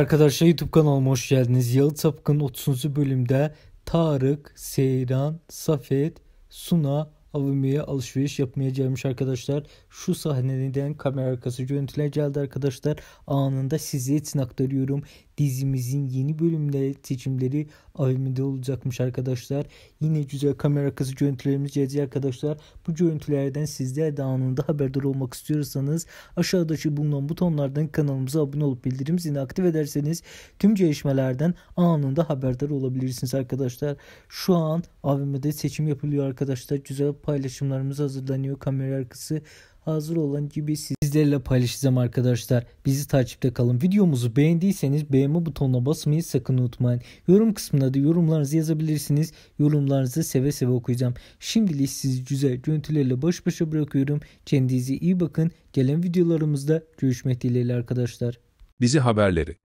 Arkadaşlar YouTube kanalıma hoş geldiniz. Yalı Tapkın 30. bölümde Tarık, Seyran, Safet, Suna AVM'ye alışveriş yapmaya gelmiş arkadaşlar. Şu sahneden kamera arkası görüntüler geldi arkadaşlar. Anında size için aktarıyorum. Dizimizin yeni bölümde seçimleri AVM'de olacakmış arkadaşlar. Yine güzel kamera arkası görüntülerimiz gelecek arkadaşlar. Bu görüntülerden sizler de anında haberdar olmak istiyorsanız aşağıdaki bulunan butonlardan kanalımıza abone olup bildirim zilini aktif ederseniz tüm gelişmelerden anında haberdar olabilirsiniz arkadaşlar. Şu an AVM'de seçim yapılıyor arkadaşlar. Güzel paylaşımlarımız hazırlanıyor. Kamera arkası hazır olan gibi sizlerle paylaşacağım arkadaşlar. Bizi takipte kalın. Videomuzu beğendiyseniz beğenme butonuna basmayı sakın unutmayın. Yorum kısmına da yorumlarınızı yazabilirsiniz. Yorumlarınızı seve seve okuyacağım. Şimdilik sizi güzel görüntülerle baş başa bırakıyorum. Kendinize iyi bakın. Gelen videolarımızda görüşmek dileğiyle arkadaşlar. Bizi haberleri